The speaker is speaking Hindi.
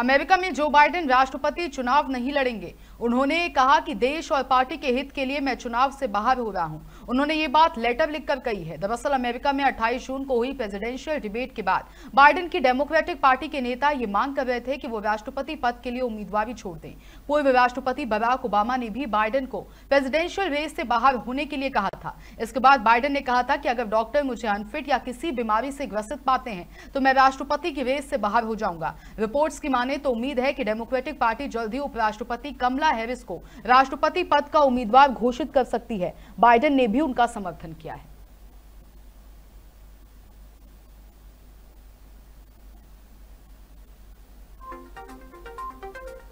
अमेरिका में जो बाइडेन राष्ट्रपति चुनाव नहीं लड़ेंगे उन्होंने कहा कि देश और पार्टी के हित के लिए मैं चुनाव से बाहर हो रहा हूं उन्होंने ये बात लेटर लिखकर कही है दरअसल अमेरिका में 28 जून को हुई प्रेसिडेंशियल डिबेट के बाद बाइडेन की डेमोक्रेटिक पार्टी के नेता ये मांग कर रहे थे कि वो राष्ट्रपति पद के लिए उम्मीदवार छोड़ दें पूर्व राष्ट्रपति बराक ओबामा ने भी बाइडन को प्रेसिडेंशियल रेस से बाहर होने के लिए कहा था इसके बाद बाइडेन ने कहा था कि अगर डॉक्टर मुझे अनफिट या किसी बीमारी से ग्रसित पाते हैं तो मैं राष्ट्रपति की रेस से बाहर हो जाऊंगा रिपोर्ट्स की माने माने तो उम्मीद है कि डेमोक्रेटिक पार्टी जल्द ही उपराष्ट्रपति कमला हैरिस को राष्ट्रपति पद का उम्मीदवार घोषित कर सकती है बाइडेन ने भी उनका समर्थन किया है